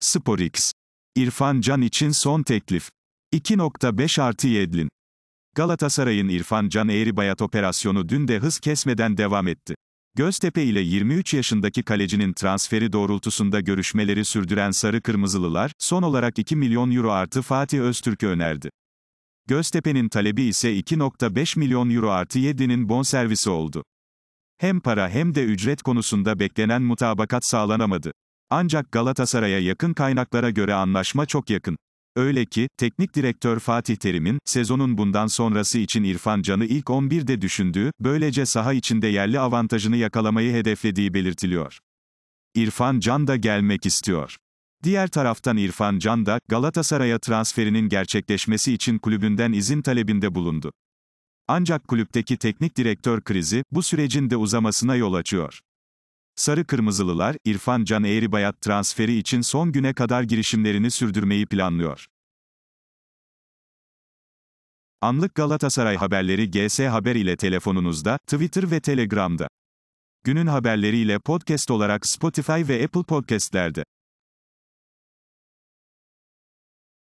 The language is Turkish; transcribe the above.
SporX. İrfan Can için son teklif. 2.5 artı Yedlin. Galatasaray'ın İrfan Can Eğri Bayat operasyonu dün de hız kesmeden devam etti. Göztepe ile 23 yaşındaki kalecinin transferi doğrultusunda görüşmeleri sürdüren Sarı Kırmızılılar, son olarak 2 milyon euro artı Fatih Öztürk'ü önerdi. Göztepe'nin talebi ise 2.5 milyon euro artı 7'nin bonservisi oldu. Hem para hem de ücret konusunda beklenen mutabakat sağlanamadı. Ancak Galatasaray'a yakın kaynaklara göre anlaşma çok yakın. Öyle ki, teknik direktör Fatih Terim'in, sezonun bundan sonrası için İrfan Can'ı ilk 11'de düşündüğü, böylece saha içinde yerli avantajını yakalamayı hedeflediği belirtiliyor. İrfan Can da gelmek istiyor. Diğer taraftan İrfan Can da, Galatasaray'a transferinin gerçekleşmesi için kulübünden izin talebinde bulundu. Ancak kulüpteki teknik direktör krizi, bu sürecin de uzamasına yol açıyor. Sarı Kırmızılılar, İrfan Can Eğribayat transferi için son güne kadar girişimlerini sürdürmeyi planlıyor. Anlık Galatasaray haberleri GS Haber ile telefonunuzda, Twitter ve Telegram'da. Günün haberleriyle podcast olarak Spotify ve Apple Podcast'lerde.